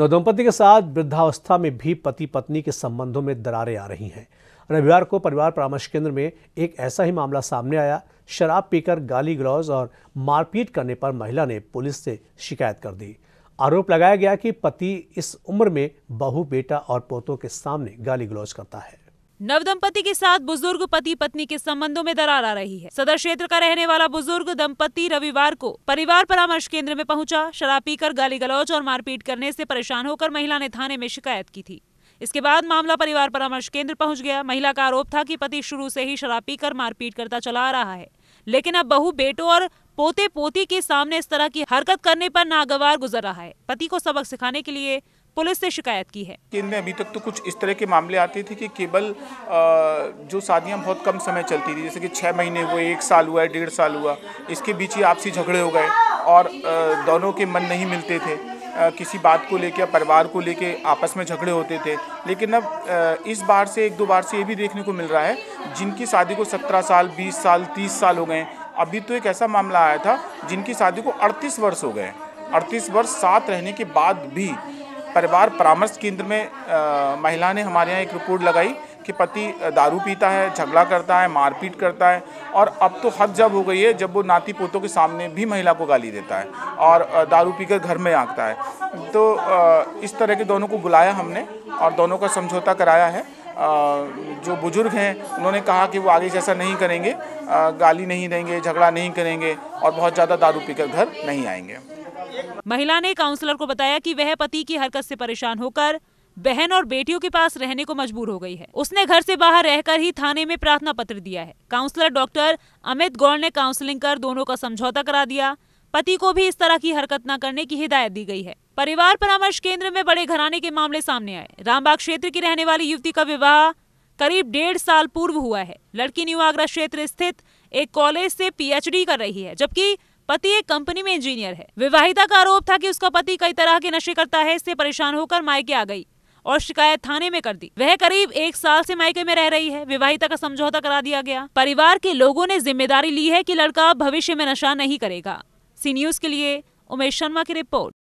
नवदंपति के साथ वृद्धावस्था में भी पति पत्नी के संबंधों में दरारें आ रही हैं रविवार को परिवार परामर्श केंद्र में एक ऐसा ही मामला सामने आया शराब पीकर गाली गलौज और मारपीट करने पर महिला ने पुलिस से शिकायत कर दी आरोप लगाया गया कि पति इस उम्र में बहू बेटा और पोतों के सामने गाली गलौज करता है नवदंपति के साथ बुजुर्ग पति पत्नी के संबंधों में दरार आ रही है सदर क्षेत्र का रहने वाला बुजुर्ग दंपति रविवार को परिवार परामर्श केंद्र में पहुंचा शराब पीकर गाली गलौज और मारपीट करने से परेशान होकर महिला ने थाने में शिकायत की थी इसके बाद मामला परिवार परामर्श केंद्र पहुंच गया महिला का आरोप था कि पति शुरू से ही शराब पीकर मारपीट करता चला आ रहा है लेकिन अब बहु बेटो और पोते पोती के सामने इस तरह की हरकत करने पर नागवार गुजर रहा है पति को सबक सिखाने के लिए पुलिस से शिकायत की है केंद्र में अभी तक तो कुछ इस तरह के मामले आते थे कि केवल जो शादियाँ बहुत कम समय चलती थी जैसे कि छः महीने हुए एक साल हुआ है डेढ़ साल हुआ इसके बीच ही आपसी झगड़े हो गए और दोनों के मन नहीं मिलते थे किसी बात को लेकर या परिवार को लेकर आपस में झगड़े होते थे लेकिन अब इस बार से एक दो बार से ये भी देखने को मिल रहा है जिनकी शादी को सत्रह साल बीस साल तीस साल हो गए अभी तो एक ऐसा मामला आया था जिनकी शादी को अड़तीस वर्ष हो गए अड़तीस वर्ष साथ रहने के बाद भी परिवार परामर्श केंद्र में महिला ने हमारे यहाँ एक रिपोर्ट लगाई कि पति दारू पीता है झगड़ा करता है मारपीट करता है और अब तो हद जब हो गई है जब वो नाती पोतों के सामने भी महिला को गाली देता है और दारू पीकर घर में आंकता है तो इस तरह के दोनों को बुलाया हमने और दोनों का समझौता कराया है जो बुज़ुर्ग हैं उन्होंने कहा कि वो आगे जैसा नहीं करेंगे गाली नहीं देंगे झगड़ा नहीं करेंगे और बहुत ज़्यादा दारू पीकर घर नहीं आएंगे महिला ने काउंसलर को बताया कि वह पति की हरकत से परेशान होकर बहन और बेटियों के पास रहने को मजबूर हो गई है उसने घर से बाहर रहकर ही थाने में प्रार्थना पत्र दिया है काउंसलर डॉक्टर अमित गौड़ ने काउंसलिंग कर दोनों का समझौता करा दिया पति को भी इस तरह की हरकत न करने की हिदायत दी गई है परिवार परामर्श केंद्र में बड़े घराने के मामले सामने आए रामबाग क्षेत्र की रहने वाली युवती का विवाह करीब डेढ़ साल पूर्व हुआ है लड़की न्यू आगरा क्षेत्र स्थित एक कॉलेज से पीएचडी कर रही है जबकि पति एक कंपनी में इंजीनियर है विवाहिता का आरोप था कि उसका पति कई तरह के नशे करता है इससे परेशान होकर मायके आ गई और शिकायत थाने में कर दी वह करीब एक साल से मायके में रह रही है विवाहिता का समझौता करा दिया गया परिवार के लोगों ने जिम्मेदारी ली है कि लड़का भविष्य में नशा नहीं करेगा सी न्यूज के लिए उमेश शर्मा की रिपोर्ट